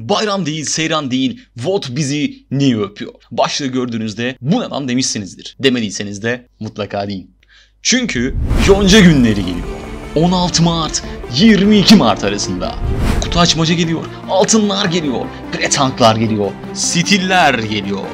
Bayram değil, seyran değil, vot bizi niye öpüyor? Başlığı gördüğünüzde bu ne lan demişsinizdir. Demediyseniz de mutlaka deyin. Çünkü Yonca günleri geliyor. 16 Mart, 22 Mart arasında. Kutu açmaca geliyor, altınlar geliyor, gretanklar geliyor, stiller geliyor.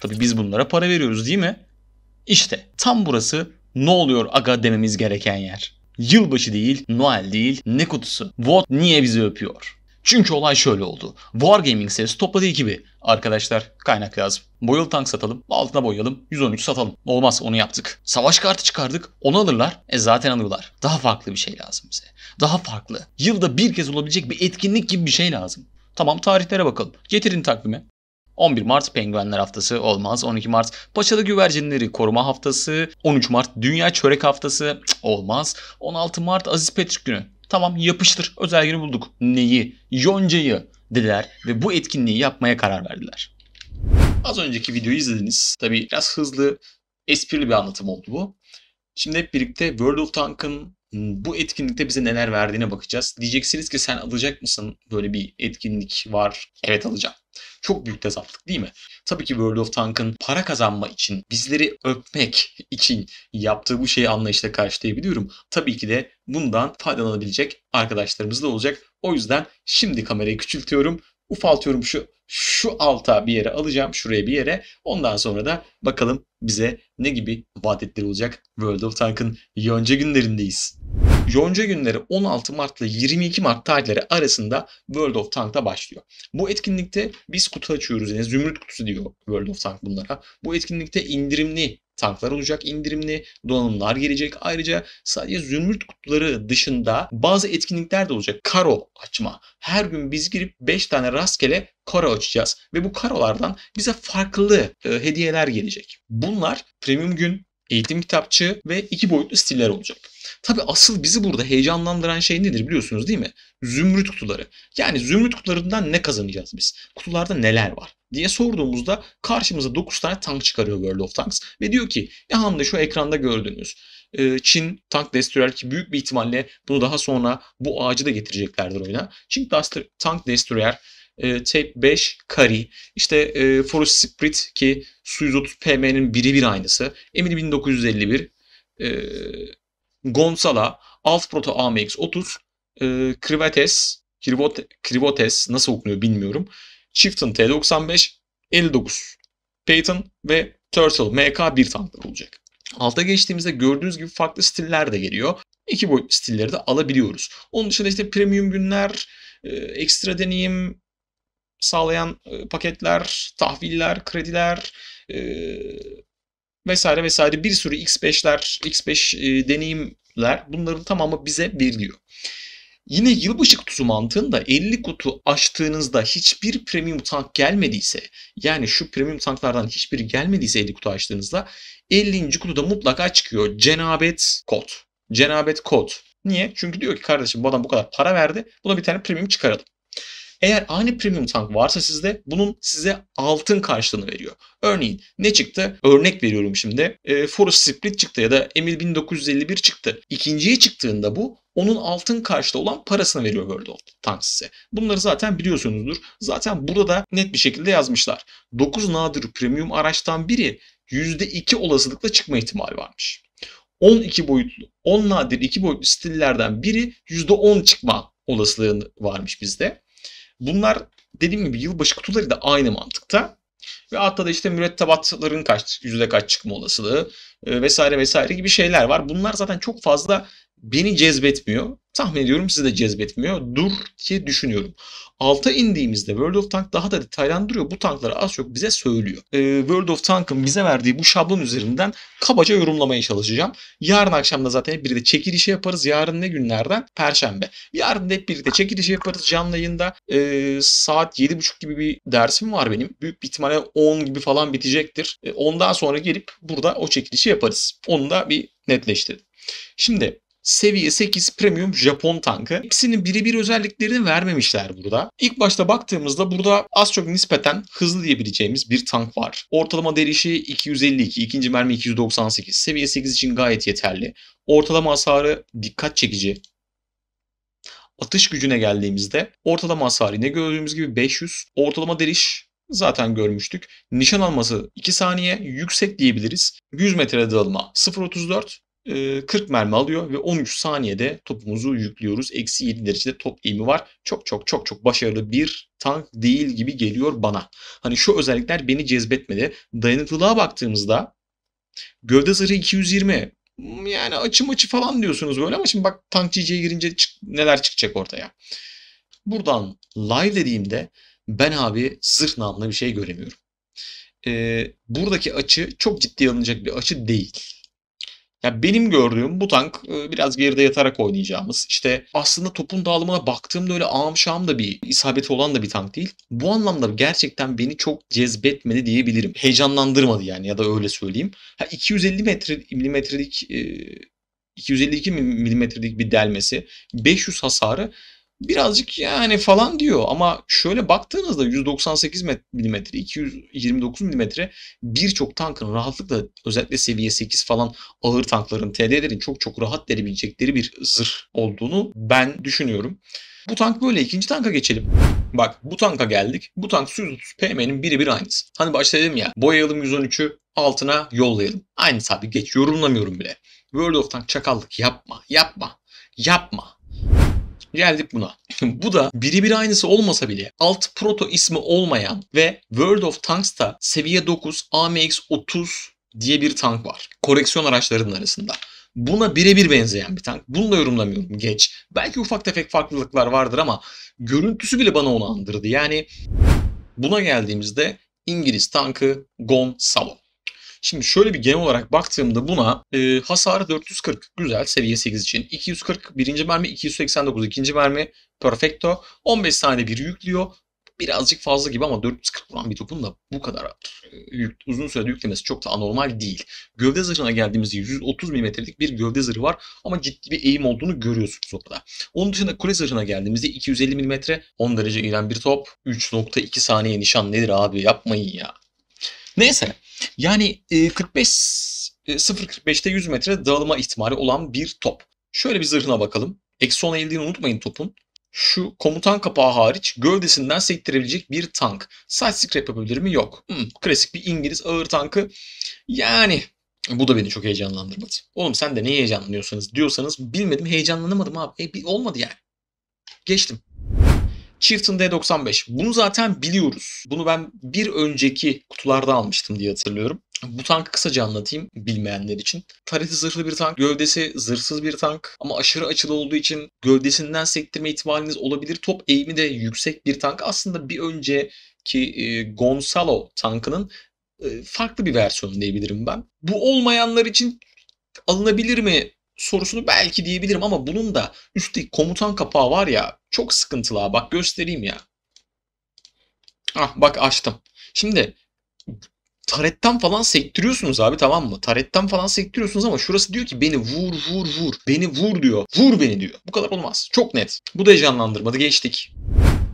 Tabi biz bunlara para veriyoruz değil mi? İşte tam burası ne oluyor aga dememiz gereken yer. Yılbaşı değil, Noel değil, ne kutusu? Vought niye bizi öpüyor? Çünkü olay şöyle oldu. Wargaming serisi topladı ekibi. Arkadaşlar kaynak lazım. Boyalı tank satalım, altına boyayalım, 113 satalım. Olmaz onu yaptık. Savaş kartı çıkardık, onu alırlar. E zaten alırlar. Daha farklı bir şey lazım bize. Daha farklı. Yılda bir kez olabilecek bir etkinlik gibi bir şey lazım. Tamam tarihlere bakalım. Getirin takvime. 11 Mart Penguenler Haftası olmaz. 12 Mart Paçalı Güvercinleri Koruma Haftası. 13 Mart Dünya Çörek Haftası Cık, olmaz. 16 Mart Aziz Petrik Günü. Tamam yapıştır özel günü bulduk. Neyi? Yonca'yı dediler ve bu etkinliği yapmaya karar verdiler. Az önceki videoyu izlediniz. Tabi biraz hızlı, esprili bir anlatım oldu bu. Şimdi hep birlikte World of Tank'ın bu etkinlikte bize neler verdiğine bakacağız. Diyeceksiniz ki sen alacak mısın? Böyle bir etkinlik var. Evet alacağım. Çok büyük tezatlık değil mi? Tabii ki World of Tank'ın para kazanma için, bizleri öpmek için yaptığı bu şeyi anlayışla karşılayabiliyorum. Tabii ki de bundan faydalanabilecek arkadaşlarımız da olacak. O yüzden şimdi kamerayı küçültüyorum, ufaltıyorum şu şu alta bir yere alacağım. Şuraya bir yere. Ondan sonra da bakalım bize ne gibi vaadetleri olacak World of Tank'ın yonca günlerindeyiz. Yonca günleri 16 Mart ile 22 Mart tarihleri arasında World of Tank'ta başlıyor. Bu etkinlikte biz kutu açıyoruz. Yani zümrüt kutusu diyor World of Tank bunlara. Bu etkinlikte indirimli tanklar olacak indirimli, donanımlar gelecek. Ayrıca sadece zümrüt kutuları dışında bazı etkinlikler de olacak. Karo açma. Her gün biz girip 5 tane rastgele karo açacağız ve bu karolardan bize farklı e, hediyeler gelecek. Bunlar premium gün, eğitim kitapçı ve iki boyutlu stiller olacak. Tabi asıl bizi burada heyecanlandıran şey nedir biliyorsunuz değil mi? Zümrüt kutuları. Yani zümrüt kutularından ne kazanacağız biz? Kutularda neler var? diye sorduğumuzda karşımıza 9 tane tank çıkarıyor World of Tanks. Ve diyor ki ya Hamdi şu ekranda gördüğünüz ee, Çin tank destroyer ki büyük bir ihtimalle bunu daha sonra bu ağacı da getireceklerdir oyuna. Çin tank destroyer e, 5 Kari, işte e, Forest Spirit ki Su-130 PM'nin biri bir aynısı, Emil 1951, Gonzala, Alt Proto AMX30, e, Krivates, Krivote, Krivotes nasıl okunuyor bilmiyorum. Chieftain T95, 59 Peyton ve Turtle MK1 tankları olacak. Alta geçtiğimizde gördüğünüz gibi farklı stiller de geliyor. İki boyut stilleri de alabiliyoruz. Onun dışında işte premium günler, e, ekstra deneyim sağlayan e, paketler, tahviller, krediler, e, vesaire vesaire bir sürü X5'ler, X5 e, deneyimler bunların tamamı bize veriliyor. Yine yılbaşı kutusu mantığında 50 kutu açtığınızda hiçbir premium tank gelmediyse yani şu premium tanklardan hiçbiri gelmediyse 50 kutu açtığınızda 50. kutuda mutlaka çıkıyor cenabet kod. Cenabet kod. Niye? Çünkü diyor ki kardeşim bu adam bu kadar para verdi. Buna bir tane premium çıkaralım. Eğer aynı premium tank varsa sizde bunun size altın karşılığını veriyor. Örneğin ne çıktı? Örnek veriyorum şimdi. E, Forest Split çıktı ya da Emil 1951 çıktı. İkinciye çıktığında bu onun altın karşılığı olan parasını veriyor World of Tanks size. Bunları zaten biliyorsunuzdur. Zaten burada da net bir şekilde yazmışlar. 9 nadir premium araçtan biri %2 olasılıkla çıkma ihtimali varmış. 12 boyutlu, 10 nadir 2 boyutlu stillerden biri %10 çıkma olasılığı varmış bizde. Bunlar dediğim gibi yılbaşı kutuları da aynı mantıkta. Ve altta da işte mürettebatların kaç, yüzde kaç çıkma olasılığı e, vesaire vesaire gibi şeyler var. Bunlar zaten çok fazla beni cezbetmiyor. Tahmin ediyorum sizi de cezbetmiyor. Dur ki düşünüyorum. Alta indiğimizde World of Tank daha da detaylandırıyor. Bu tankları az çok bize söylüyor. Ee, World of Tank'ın bize verdiği bu şablon üzerinden kabaca yorumlamaya çalışacağım. Yarın akşam da zaten hep birlikte çekilişi yaparız. Yarın ne günlerden? Perşembe. Yarın da hep birlikte çekilişi yaparız canlı yayında. Ee, saat 7.30 gibi bir dersim var benim. Büyük bir ihtimalle 10 gibi falan bitecektir. Ee, ondan sonra gelip burada o çekilişi yaparız. Onu da bir netleştirdim. Şimdi seviye 8 premium Japon tankı. Hepsinin birebir özelliklerini vermemişler burada. İlk başta baktığımızda burada az çok nispeten hızlı diyebileceğimiz bir tank var. Ortalama derişi 252, ikinci mermi 298. Seviye 8 için gayet yeterli. Ortalama hasarı dikkat çekici atış gücüne geldiğimizde ortalama hasarı ne gördüğümüz gibi 500. Ortalama deriş zaten görmüştük. Nişan alması 2 saniye yüksek diyebiliriz. 100 metre dalma 0.34. 40 ee, mermi alıyor ve 13 saniyede topumuzu yüklüyoruz. Eksi 7 derecede top eğimi var. Çok çok çok çok başarılı bir tank değil gibi geliyor bana. Hani şu özellikler beni cezbetmedi. Dayanıklılığa baktığımızda gövde zırhı 220. Hmm, yani açı maçı falan diyorsunuz böyle ama şimdi bak tank GC'ye girince çık, neler çıkacak ortaya. Buradan live dediğimde ben abi zırh namına bir şey göremiyorum. Ee, buradaki açı çok ciddi alınacak bir açı değil ya benim gördüğüm bu tank e, biraz geride yatarak oynayacağımız. İşte aslında topun dağılımına baktığımda öyle ağam da bir isabeti olan da bir tank değil. Bu anlamda gerçekten beni çok cezbetmedi diyebilirim. Heyecanlandırmadı yani ya da öyle söyleyeyim. Ha, 250 metre milimetrelik 252 e, milimetrelik bir delmesi, 500 hasarı birazcık yani falan diyor ama şöyle baktığınızda 198 mm 229 mm birçok tankın rahatlıkla özellikle seviye 8 falan ağır tankların TD'lerin çok çok rahat delebilecekleri bir zırh olduğunu ben düşünüyorum. Bu tank böyle. ikinci tanka geçelim. Bak bu tanka geldik. Bu tank S30 PM'nin biri bir aynısı. Hani başta dedim ya boyayalım 113'ü altına yollayalım. aynı abi geç yorumlamıyorum bile. World of Tank çakallık yapma yapma yapma. Geldik buna. Bu da biri bir aynısı olmasa bile alt proto ismi olmayan ve World of Tanks'ta seviye 9 AMX-30 diye bir tank var. Koreksiyon araçlarının arasında. Buna birebir benzeyen bir tank. Bunu da yorumlamıyorum geç. Belki ufak tefek farklılıklar vardır ama görüntüsü bile bana onu andırdı. Yani buna geldiğimizde İngiliz tankı Gon Salon. Şimdi şöyle bir genel olarak baktığımda buna e, hasarı 440 güzel seviye 8 için. 240 birinci mermi 289 ikinci mermi perfecto 15 tane bir yüklüyor. Birazcık fazla gibi ama 440 vuran bir topun da bu kadar e, yük, uzun sürede yüklemesi çok da anormal değil. Gövde zırhına geldiğimizde 130 mm'lik bir gövde zırhı var ama ciddi bir eğim olduğunu görüyorsunuz topada. Onun dışında kule zırhına geldiğimizde 250 mm 10 derece ilen bir top 3.2 saniye nişan nedir abi yapmayın ya. Neyse yani 45 0.45'te 100 metre dağılma ihtimali olan bir top. Şöyle bir zırhına bakalım. Eksi 10 eğildiğini unutmayın topun. Şu komutan kapağı hariç gövdesinden sektirebilecek bir tank. Side scrap yapabilir mi? Yok. Hmm, klasik bir İngiliz ağır tankı. Yani bu da beni çok heyecanlandırmadı. Oğlum sen de ne heyecanlanıyorsanız diyorsanız bilmedim heyecanlanamadım abi. E, olmadı yani. Geçtim. Chieftain D95. Bunu zaten biliyoruz. Bunu ben bir önceki kutularda almıştım diye hatırlıyorum. Bu tankı kısaca anlatayım bilmeyenler için. Tareti zırhlı bir tank, gövdesi zırhsız bir tank ama aşırı açılı olduğu için gövdesinden sektirme ihtimaliniz olabilir. Top eğimi de yüksek bir tank. Aslında bir önceki e, Gonzalo tankının e, farklı bir versiyonu diyebilirim ben. Bu olmayanlar için alınabilir mi sorusunu belki diyebilirim ama bunun da üstte komutan kapağı var ya çok sıkıntılı ha. Bak göstereyim ya. Ah bak açtım. Şimdi taretten falan sektiriyorsunuz abi tamam mı? Taretten falan sektiriyorsunuz ama şurası diyor ki beni vur vur vur. Beni vur diyor. Vur beni diyor. Bu kadar olmaz. Çok net. Bu da heyecanlandırmadı. Geçtik.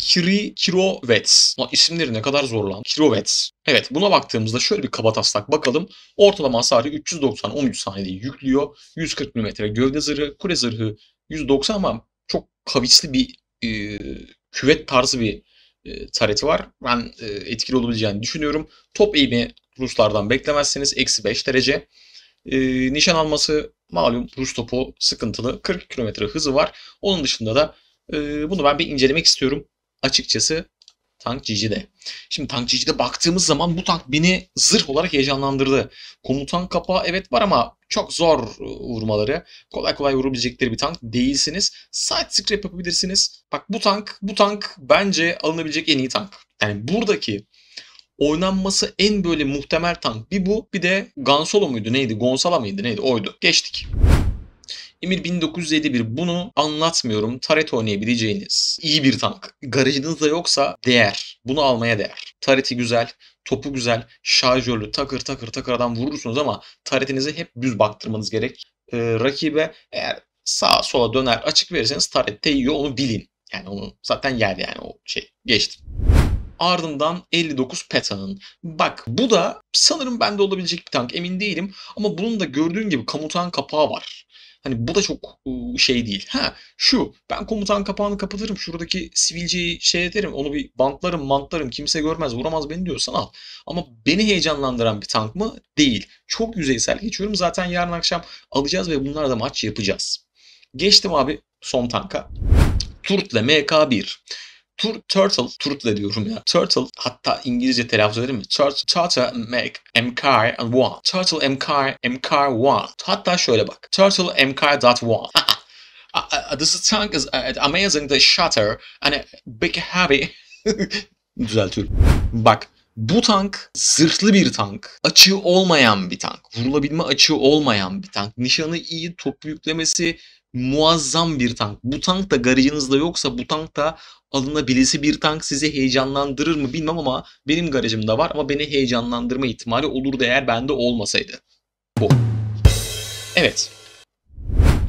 Kiri Kirovets. Ulan isimleri ne kadar zor lan. Kirovets. Evet buna baktığımızda şöyle bir kabataslak bakalım. Ortalama hasarı 390 13 saniyede yüklüyor. 140 mm gövde zırhı, kule zırhı 190 ama çok kavisli bir e, küvet tarzı bir e, tareti var. Ben e, etkili olabileceğini düşünüyorum. Top eğimi Ruslardan beklemezseniz eksi 5 derece. E, nişan alması malum Rus topu sıkıntılı. 40 km hızı var. Onun dışında da e, bunu ben bir incelemek istiyorum açıkçası Tank Cici'de. Şimdi Tank Cici'de baktığımız zaman bu tank beni zırh olarak heyecanlandırdı. Komutan kapağı evet var ama çok zor e, vurmaları. Kolay kolay vurabilecekleri bir tank değilsiniz. Side scrap yapabilirsiniz. Bak bu tank, bu tank bence alınabilecek en iyi tank. Yani buradaki oynanması en böyle muhtemel tank bir bu bir de Gansolo muydu neydi Gonzala mıydı neydi oydu geçtik. Emir 1971 bunu anlatmıyorum. Taret oynayabileceğiniz iyi bir tank. Garajınızda yoksa değer. Bunu almaya değer. Tareti güzel, topu güzel, şarjörlü takır takır takır adam vurursunuz ama taretinize hep düz baktırmanız gerek. Ee, rakibe eğer sağa sola döner açık verirseniz taret değiyor onu bilin. Yani onu zaten yerde yani o şey geçti. Ardından 59 Peta'nın. Bak bu da sanırım bende olabilecek bir tank emin değilim. Ama bunun da gördüğün gibi kamutan kapağı var. Hani bu da çok şey değil. Ha şu ben komutan kapağını kapatırım. Şuradaki sivilceyi şey ederim. Onu bir bantlarım mantlarım. Kimse görmez vuramaz beni diyorsan al. Ama beni heyecanlandıran bir tank mı? Değil. Çok yüzeysel geçiyorum. Zaten yarın akşam alacağız ve bunlarla maç yapacağız. Geçtim abi son tanka. Turtle MK1. Tur Turtle, Turtle diyorum ya. Turtle hatta İngilizce telaffuz ederim mi? Turtle, Turtle make MKR and one. Turtle MKR, MKR one. Hatta şöyle bak. Turtle MKR dot this tank is uh, amazing the shutter and a big heavy. Düzeltiyorum. Bak bu tank zırhlı bir tank. Açığı olmayan bir tank. Vurulabilme açığı olmayan bir tank. Nişanı iyi, top yüklemesi muazzam bir tank. Bu tank da garajınızda yoksa bu tank da alınabilisi bir tank sizi heyecanlandırır mı bilmem ama benim garajımda var ama beni heyecanlandırma ihtimali olurdu eğer bende olmasaydı. Bu. Evet.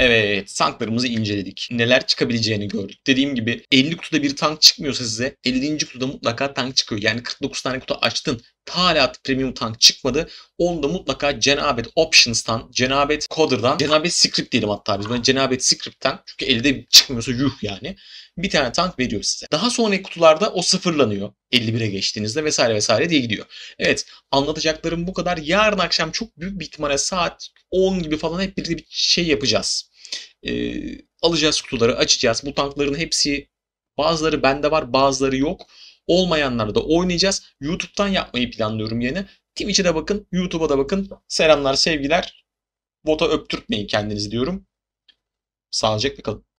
Evet tanklarımızı inceledik. Neler çıkabileceğini gördük. Dediğim gibi 50 kutuda bir tank çıkmıyorsa size 50. kutuda mutlaka tank çıkıyor. Yani 49 tane kutu açtın. Talat Premium Tank çıkmadı. Onda mutlaka Cenabet Options'tan, Cenabet Coder'dan, Cenabet Script diyelim hatta biz. Ben Cenabet Script'ten çünkü elde çıkmıyorsa yuh yani. Bir tane tank veriyor size. Daha sonraki kutularda o sıfırlanıyor. 51'e geçtiğinizde vesaire vesaire diye gidiyor. Evet anlatacaklarım bu kadar. Yarın akşam çok büyük bir ihtimalle saat 10 gibi falan hep birlikte bir şey yapacağız e, alacağız kutuları açacağız. Bu tankların hepsi bazıları bende var bazıları yok. Olmayanları da oynayacağız. YouTube'dan yapmayı planlıyorum yeni. Twitch'e de bakın, YouTube'a da bakın. Selamlar, sevgiler. Vota öptürtmeyin kendiniz diyorum. Sağlıcakla kalın.